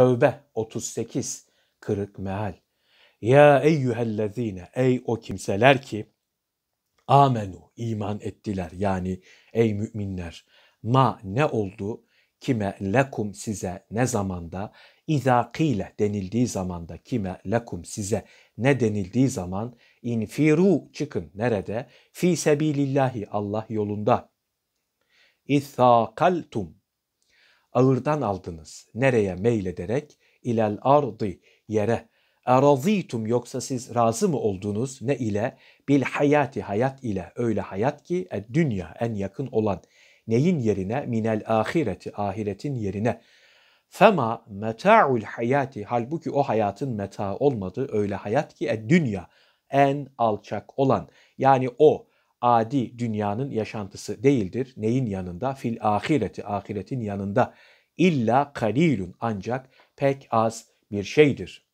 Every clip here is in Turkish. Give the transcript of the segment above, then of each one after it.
Tövbe 38 kırık meal. Ya eyyühellezine ey o kimseler ki amenu iman ettiler yani ey müminler ma ne oldu kime lekum size ne zamanda İza kile denildiği zamanda kime lekum size ne denildiği zaman infiru çıkın nerede? Fi sebilillahi Allah yolunda. İthakaltum ağırdan aldınız. Nereye meylederek? İlel ardi yere. Erazitum yoksa siz razı mı oldunuz? Ne ile? Bil hayati hayat ile. Öyle hayat ki e, dünya en yakın olan. Neyin yerine? Minel ahireti ahiretin yerine. Fema meta'ul hayati halbuki o hayatın meta olmadı öyle hayat ki e, dünya en alçak olan. Yani o adi dünyanın yaşantısı değildir. Neyin yanında? Fil ahireti, ahiretin yanında. İlla kalilun ancak pek az bir şeydir.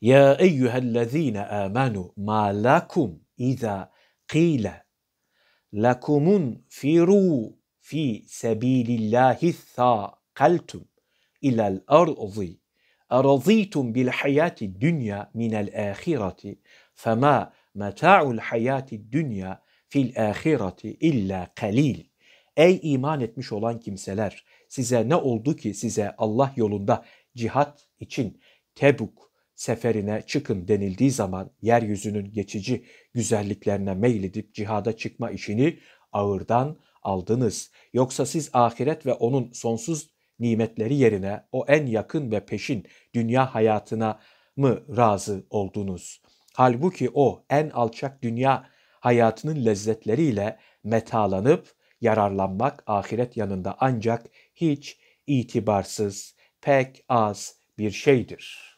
Ya eyyühellezine amenu ma lakum iza qile lakumun firu fi sebilillahi thakaltum ilal arzi arazitum bil hayati dünya minel ahireti fema meta'ul hayati dünya fil ahireti illa kalil. Ey iman etmiş olan kimseler size ne oldu ki size Allah yolunda cihat için Tebuk seferine çıkın denildiği zaman yeryüzünün geçici güzelliklerine meyledip cihada çıkma işini ağırdan aldınız. Yoksa siz ahiret ve onun sonsuz nimetleri yerine o en yakın ve peşin dünya hayatına mı razı oldunuz? Halbuki o en alçak dünya hayatının lezzetleriyle metalanıp yararlanmak ahiret yanında ancak hiç itibarsız, pek az bir şeydir.''